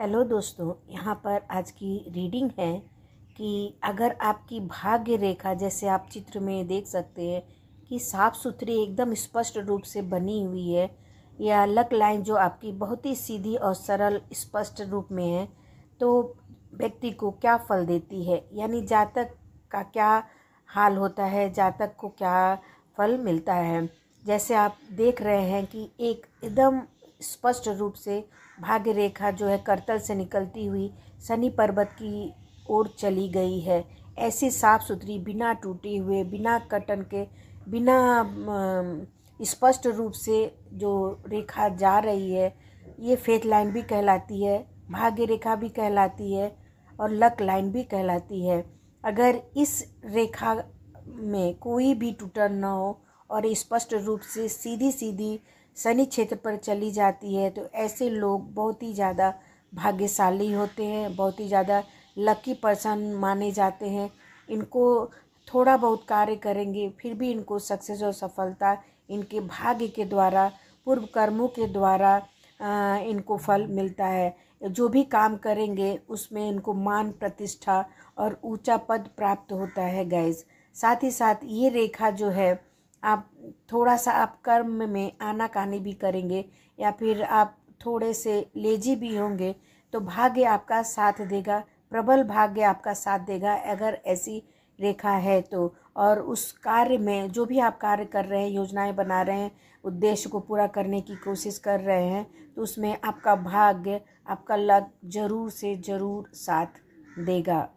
hello दोस्तों यहाँ पर आज की रीडिंग है कि अगर आपकी भाग्य रेखा जैसे आप चित्र में देख सकते हैं कि साफ़ सुथरी एकदम स्पष्ट रूप से बनी हुई है या लक लाइन जो आपकी बहुत ही सीधी और सरल स्पष्ट रूप में है तो व्यक्ति को क्या फल देती है यानी जातक का क्या हाल होता है जातक को क्या फल मिलता है जैसे आप देख रहे हैं कि एक एकदम स्पष्ट रूप से भाग्य रेखा जो है करतल से निकलती हुई शनि पर्वत की ओर चली गई है ऐसी साफ सुथरी बिना टूटे हुए बिना कटन के बिना स्पष्ट रूप से जो रेखा जा रही है ये फेथ लाइन भी कहलाती है भाग्य रेखा भी कहलाती है और लक लाइन भी कहलाती है अगर इस रेखा में कोई भी टूटन ना हो और स्पष्ट रूप से सीधी सीधी शनि क्षेत्र पर चली जाती है तो ऐसे लोग बहुत ही ज़्यादा भाग्यशाली होते हैं बहुत ही ज़्यादा लकी पर्सन माने जाते हैं इनको थोड़ा बहुत कार्य करेंगे फिर भी इनको सक्सेस और सफलता इनके भाग्य के द्वारा पूर्व कर्मों के द्वारा इनको फल मिलता है जो भी काम करेंगे उसमें इनको मान प्रतिष्ठा और ऊंचा पद प्राप्त होता है गैस साथ ही साथ ये रेखा जो है आप थोड़ा सा आप कर्म में आनाकानी भी करेंगे या फिर आप थोड़े से लेजी भी होंगे तो भाग्य आपका साथ देगा प्रबल भाग्य आपका साथ देगा अगर ऐसी रेखा है तो और उस कार्य में जो भी आप कार्य कर रहे हैं योजनाएं बना रहे हैं उद्देश्य को पूरा करने की कोशिश कर रहे हैं तो उसमें आपका भाग्य आपका लक जरूर से जरूर साथ देगा